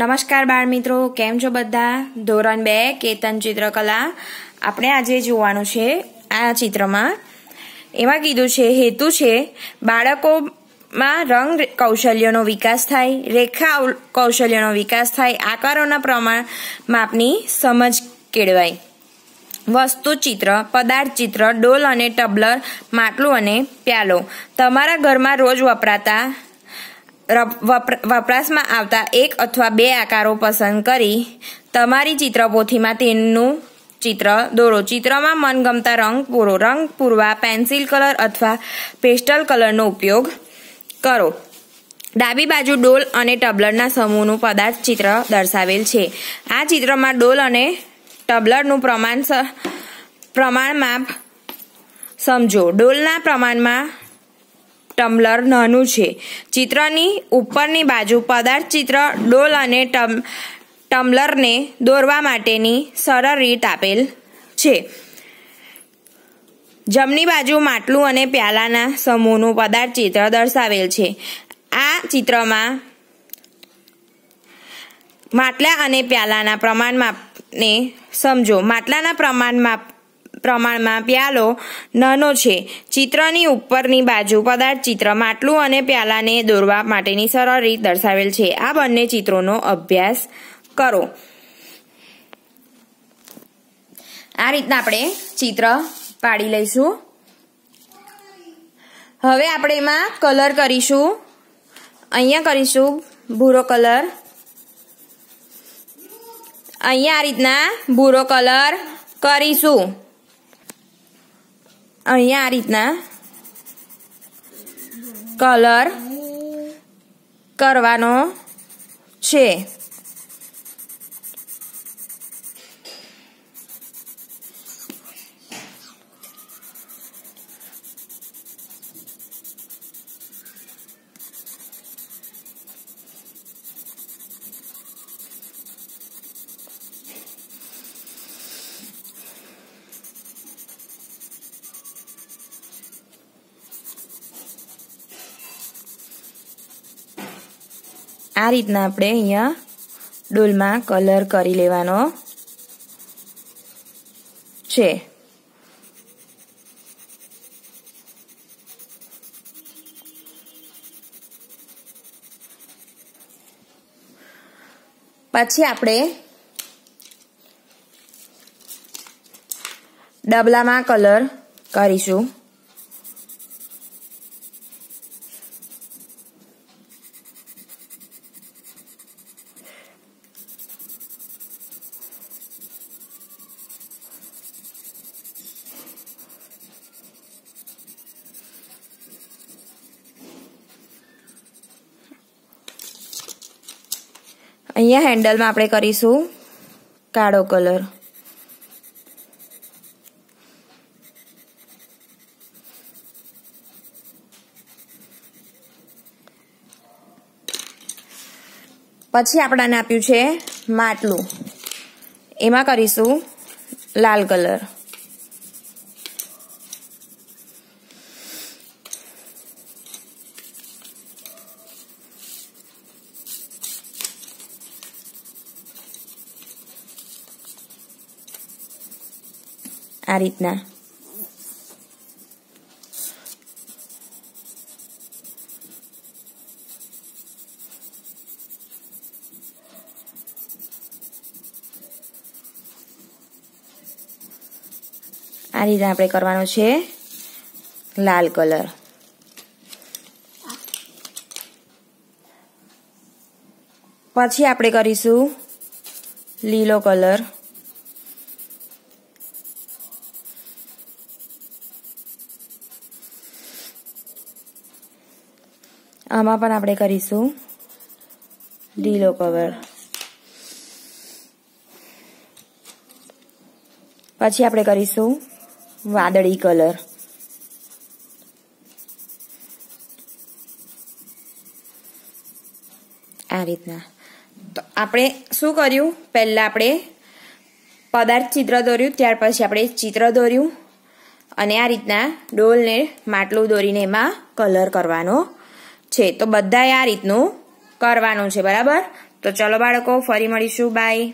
નમસ્કાર બાળ મિત્રો કેમ છો બધા ધોરણ બે કેતન ચિત્રકલા આપણે આજે જોવાનું છે આ ચિત્રમાં એમાં કીધું છે હેતુ છે બાળકોમાં રંગ કૌશલ્યનો વિકાસ થાય રેખા કૌશલ્યનો વિકાસ થાય આકારોના પ્રમાણ માપની સમજ કેળવાય વસ્તુ ચિત્ર પદાર્થ ચિત્ર ડોલ અને ટબલર માટલું અને પ્યાલો તમારા ઘરમાં રોજ વપરાતા વપરાશમાં આવતા એક અથવા બે આકારો પસંદ કરી તમારી ચિત્રપોથીમાં તેનું ચિત્ર દોરો ચિત્રમાં મનગમતા રંગ પૂરો રંગ પૂરવા પેન્સિલ કલર અથવા પેસ્ટલ કલરનો ઉપયોગ કરો ડાબી બાજુ ડોલ અને ટબલરના સમૂહનું પદાર્થ ચિત્ર દર્શાવેલ છે આ ચિત્રમાં ડોલ અને ટબલરનું પ્રમાણ પ્રમાણ માપ સમજો ડોલના પ્રમાણમાં ટમ્બલર નાનું છે ચિત્રની ઉપરની બાજુ પદાર્થ ચિત્ર ડોલ અને ટમ્બલરને દોરવા માટેની સરળ રીત આપેલ છે જમણી બાજુ માટલું અને પ્યાલાના સમૂહનું પદાર્થ ચિત્ર દર્શાવેલ છે આ ચિત્રમાં માટલા અને પ્યાલાના પ્રમાણ માપને સમજો માટલાના પ્રમાણ માપ પ્રમાણમાં પ્યાલો નાનો છે ચિત્રની ઉપરની બાજુ પદાર્થ ચિત્ર માટલું અને પ્યાલાને દોરવા માટેની સરળ રીત દર્શાવેલ છે આ બંને ચિત્રોનો અભ્યાસ કરો આ રીતના આપણે ચિત્ર પાડી લઈશું હવે આપણે એમાં કલર કરીશું અહીંયા કરીશું ભૂરો કલર અહીંયા આ રીતના ભૂરો કલર કરીશું અહીંયા આ રીતના કલર કરવાનો છે આ રીતના આપણે અહીંયા ડોલમાં કલર કરી લેવાનો છે પછી આપણે ડબલામાં કલર કરીશું અહીંયા હેન્ડલમાં આપણે કરીશું કાળો કલર પછી આપણાને આપ્યું છે માટલું એમાં કરીશું લાલ કલર આ રીતના આ રીતે આપણે કરવાનો છે લાલ કલર પછી આપણે કરીશું લીલો કલર આમાં પણ આપણે કરીશું ઢીલો કવર પછી આપણે કરીશું વાદળી કલર આ રીતના તો આપણે શું કર્યું પહેલાં આપણે પદાર્થ ચિત્ર દોર્યું ત્યાર પછી આપણે ચિત્ર દોર્યું અને આ રીતના ડોલને માટલું દોરીને એમાં કલર કરવાનો છે તો બધાએ આ રીતનું કરવાનું છે બરાબર તો ચલો બાળકો ફરી મળીશું બાય